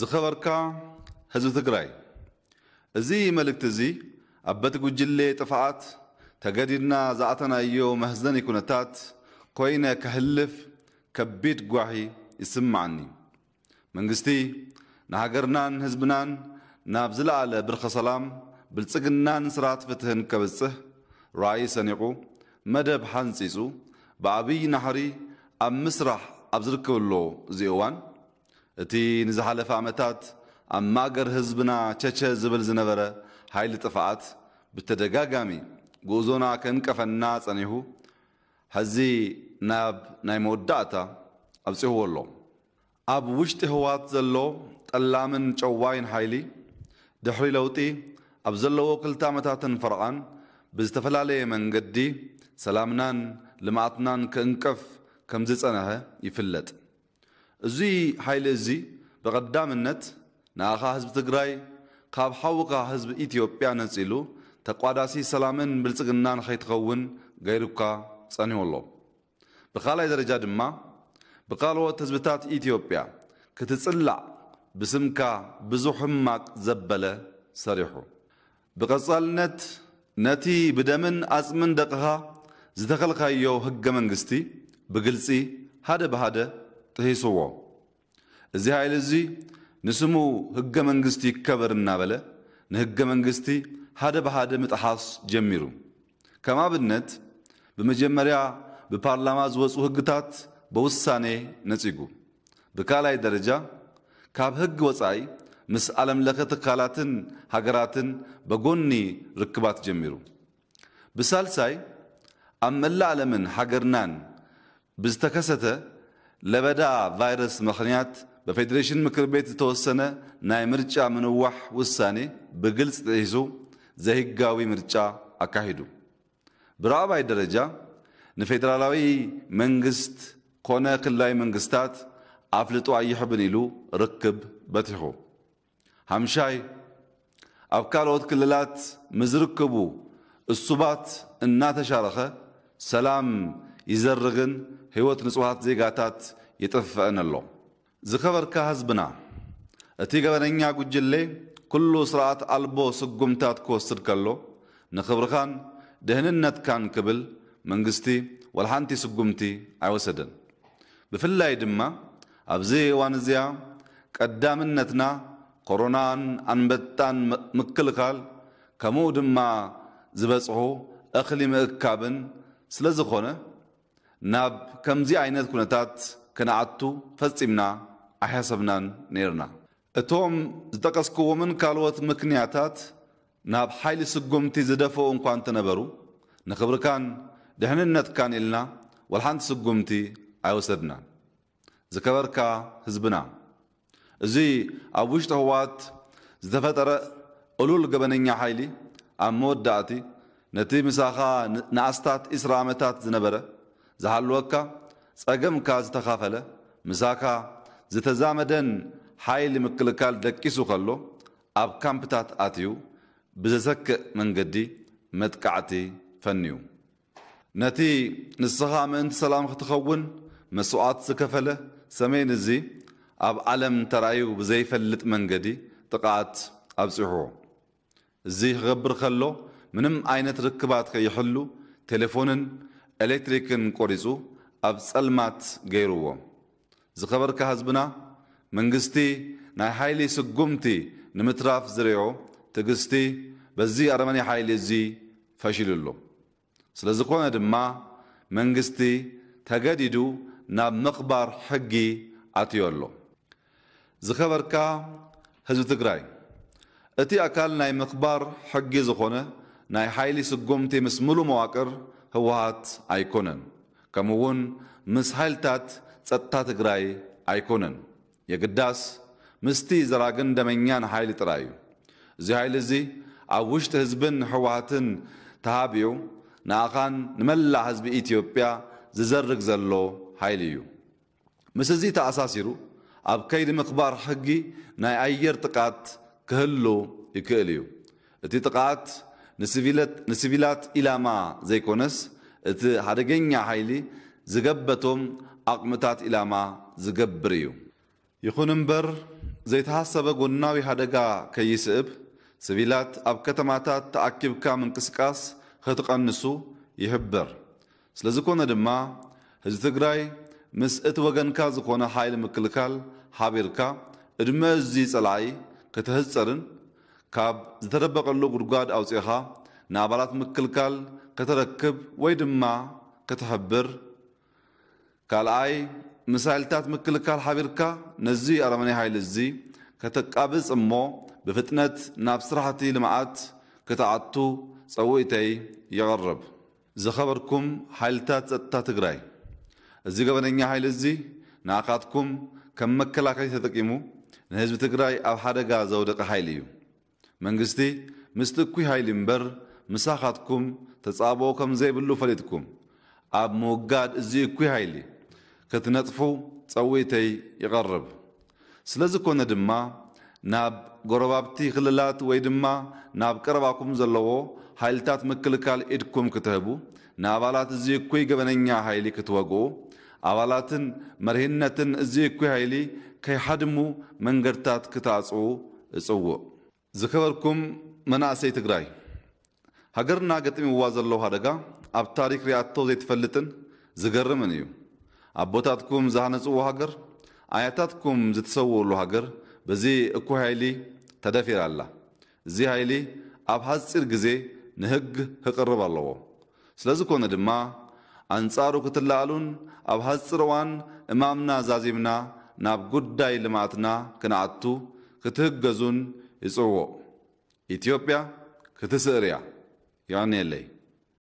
ዝኸበርካ ህዝቢ ትግራይ እዚ መልእክቲ እዚ ኣብ በቲ ጉጅለ ጥፍኣት ተገዲድና ዝኣተናዮ መህዘኒ ኩነታት ኮይነ ከህልፍ ከቢድ ጓሂ ይስምዓኒ መንግስቲ ንሃገርናን ህዝብናን ናብ ዝለኣለ ብርኸ ሰላም ብልጽግናን ስርዓት ፍትህን ከብጽሕ ራእይ ሰኒቑ መደብ ሓንፂጹ ብዓብዪ ናሕሪ ኣብ ምስራሕ ኣብ ዝርከብሎ እዚ እዋን እቲ ንዝሓለፈ ዓመታት ኣብ ማእገር ህዝብና ቸቸ ዝብል ዝነበረ ሓይሊ ጥፍኣት ብተደጋጋሚ ጉዕዞና ከንቀፈና ጸኒሑ ሕዚ ናብ ናይ መወዳእታ ኣብፅሕዎ ኣሎ ኣብ ውሽጢ ህዋት ዘሎ ጠላምን ጨዋይን ሓይሊ ድሕሪ ለውጢ ኣብ ዘለዎ ክልተ ዓመታትን ፈርቓን ብዝተፈላለየ መንገዲ ሰላምናን ልማዓትናን ክእንቀፍ ከም ዝጸንሐ ይፍለጥ እዙይ ሓይሊ እዚ ብቐዳምነት ንኣኻ ህዝቢ ትግራይ ካብ ሓውካ ህዝቢ ኢትዮጵያ ነጺሉ ተቋዳሲ ሰላምን ብልጽግናን ከይትኸውን ገይሩካ ጸኒሑ ኣሎ ብኻልኣይ ደረጃ ድማ ብኻልኦት ህዝብታት ኢትዮጵያ ክትጽላዕ ብስምካ ብዙሕ ሕማቅ ዘበለ ሰሪሑ ብቐጻልነት ነቲ ብደምን ኣጽምን ደቅኻ ዝተኸልካዮ ሕገ መንግስቲ ብግልፂ ሓደ ብሃደ ተሂስዎ እዚ ሓይሊ እዚ ንስሙ ሕገ መንግስቲ ይከበር እናበለ ንሕገ መንግስቲ ሓደ ብሓደ ምጥሓስ ጀሚሩ ከም ኣብነት ብመጀመርያ ብፓርላማ ዝወፁ ሕግታት ብውሳኔ ነፂጉ ብካልኣይ ደረጃ ካብ ሕጊ ወፃኢ ምስ ዓለም ለኸ ትካላትን ሃገራትን በጎኒ ርክባት ጀሚሩ ብሳልሳይ ኣብ መላእ ዓለምን ሃገርናን ብዝተከሰተ ለበዳ ቫይረስ ምክንያት በፌዴሬሽን ምክር ቤት ዝተወሰነ ናይ ምርጫ ምንዋሕ ውሳኔ ብግልጽ ተሒዙ ዘህጋዊ ምርጫ አካሂዱ። ብራዕባይ ደረጃ ንፌዴራላዊ መንግስት ኮነ ክልላዊ መንግስታት ኣፍልጦ ኣይሕብን ኢሉ ርክብ በቲሑ ሓምሻይ ኣብ ካልኦት ክልላት ምዝርክቡ እሱባት እናተሻረኸ ሰላም ይዘርግን ህይወት ንጹሃት ዜጋታት ይጥፍአን ኣሎ ዝኸበርካ ህዝብና እቲ ገበነኛ ጉጅሌ ኩሉ ስርዓት አልቦ ስጉምታት ክወስድ ከሎ ንኽብርኻን ድህንነትካን ክብል መንግስቲ ወልሓንቲ ስጉምቲ ኣይወሰደን ብፍላይ ድማ ኣብዚ እዋን እዚያ ቀዳምነትና ኮሮናን ኣንበጣን ምክልኻል ከምኡ ድማ ዝበጽሑ እኽሊ ምእካብን ስለ ዝኾነ ናብ ከምዚ ዓይነት ኩነታት ክነዓቱ ፈጺምና ኣሕሰብናን ነይርና እቶም ዝጠቀስክዎምን ካልኦት ምክንያታት ናብ ሓይሊ ስጉምቲ ዝደፍኡ እንኳ እንተነበሩ ንኽብርካን ድሕንነትካን ኢልና ወልሓንቲ ስጉምቲ ኣይወሰድናን ዝከበርካ ህዝብና እዚ ኣብ ውሽጢ ህወሓት ዝተፈጠረ ቅሉል ገበነኛ ሓይሊ ኣብ መወዳእቲ ነቲ ምሳኻ ንኣስታት ኢስራ ዓመታት ዝነበረ ዝሃልወካ ጸገምካ ዝተኻፈለ ምሳካ ዝተዛመደን ሓይሊ ምክልካል ደቂሱ ከሎ ኣብ ካምፕታት ኣትዩ ብዘሰክእ መንገዲ መጥቃዕቲ ፈንዩ ነቲ ንስኻ ምእንቲ ሰላም ክትኸውን መስዋዕት ዝከፈለ ሰሜን እዚ ኣብ ዓለም ተራእዩ ብዘይፈልጥ መንገዲ ጥቃዓት ኣብፂሕዎ እዚ ክገብር ከሎ ምንም ዓይነት ርክባት ከይሕሉ ቴሌፎንን ኤሌክትሪክን ቆሪፁ ኣብ ጸልማት ገይርዎ ዝኸበርካ ህዝብና መንግስቲ ናይ ሓይሊ ስጉምቲ ንምትራፍ ዝርዮ ትግስቲ በዚ ኣረመኒ ሓይሊ እዚ ፈሺሉሉ ስለ ዝኾነ ድማ መንግስቲ ተገዲዱ ናብ ምኽባር ሕጊ ኣትዮ ኣሎ ዝኸበርካ ህዝቢ ትግራይ እቲ ኣካል ናይ ምኽባር ሕጊ ዝኾነ ናይ ሓይሊ ስጉምቲ ምስ ሙሉ መዋቅር ህወሓት ኣይኮነን ከምኡ እውን ምስ ሓይልታት ፀጥታ ትግራይ ኣይኮነን የግዳስ ምስቲ ዘራግን ደመኛን ሓይሊ ጥራይ እዩ እዚ ሓይሊ እዚ ኣብ ውሽጢ ህዝብን ህወሓትን ተሃብዩ ንኣኻን ንመላእ ህዝቢ ኢትዮጵያ ዝዘርግ ዘሎ ሓይሊ እዩ ምስ እዚ ተኣሳሲሩ ኣብ ከይዲ ምኽባር ሕጊ ናይ ኣየር ጥቃት ክህሉ ይክእል እዩ እቲ ጥቃት ንስቪላት ኢላማ ዘይኮነስ እቲ ሓደገኛ ሓይሊ ዝገበቶም ኣቕምታት ኢላማ ዝገብር እዩ ይኹን እምበር ዘይተሓሰበ ጎናዊ ሓደጋ ከይስእብ ስቪላት ኣብ ከተማታት ተኣኪብካ ምንቅስቃስ ክትቐንሱ ይሕብር ስለ ዝኾነ ድማ ህዝቢ ትግራይ ምስ እቲ ወገንካ ዝኾነ ሓይሊ ምክልካል ሓቢርካ ዕድመ እዙ ጸላኢ ክትህፀርን ካብ ዝተደበቐሉ ጉድጓድ ኣውፂኻ ንኣባላት ምክልካል ከተረክብ ወይ ድማ ክትሕብር ካልኣይ ምሳይልታት ምክልካል ሓቢርካ ነዚ ኣረመኔ ሓይሊ እዚ ከተቃብፅ እሞ ብፍጥነት ናብ ስራሕቲ ልምዓት ክትኣቱ ፀውኢተይ የቐርብ ዝኸበርኩም ሓይልታት ፀጥታ ትግራይ እዚ ገበነኛ ሓይሊ እዚ ንኣኻትኩም ከም መከላኸሊ ተጠቂሙ ንህዝቢ ትግራይ ኣብ ሓደጋ ዘውደቐ ሓይሊ እዩ መንግስቲ ምስቲ እኩይ ሃይሊ እምበር ምሳኻትኩም ተጻብኦ ከም ዘይብሉ ፈሊጥኩም ኣብ ምውጋድ እዚ እኩይ ሃይሊ ክትነጥፉ ጸዊተይ ይቐርብ ስለ ዝኮነ ድማ ናብ ጎረባብቲ ክልላት ወይ ድማ ናብ ቀረባኩም ዘለዎ ሃይልታት ምክልካል ኢድኩም ክትህቡ ንኣባላት እዚ እኩይ ገበነኛ ሃይሊ ክትወግኡ ኣባላትን መርህነትን እዚ እኩይ ሃይሊ ከይሓድሙ መንገድታት ክታጽኡ እጽውዕ ዝኸበርኩም መናእሰይ ትግራይ ሃገርና ገጢምዋ ዘለዉ ሓደጋ ኣብ ታሪክ ርኣቶ ዘይትፈልጥን ዝገርምን እዩ ኣቦታትኩም ዝሃነፅዎ ሃገር ኣያታትኩም ዝተሰውሩሉ ሃገር በዚ እኩ ሃይሊ ተደፊራ ኣላ እዚ ሃይሊ ኣብ ሓፂር ግዜ ንህግ ክቅርብ ኣለዎ ስለ ዝኾነ ድማ ኣንጻሩ ክትላኣሉን ኣብ ሓፂር እዋን እማምና ዛዚምና ናብ ጉዳይ ልምዓትና ክንኣቱ ክትህገዙን ይጽውዖ ኢትዮጵያ ክትስእርያ ያኔለይ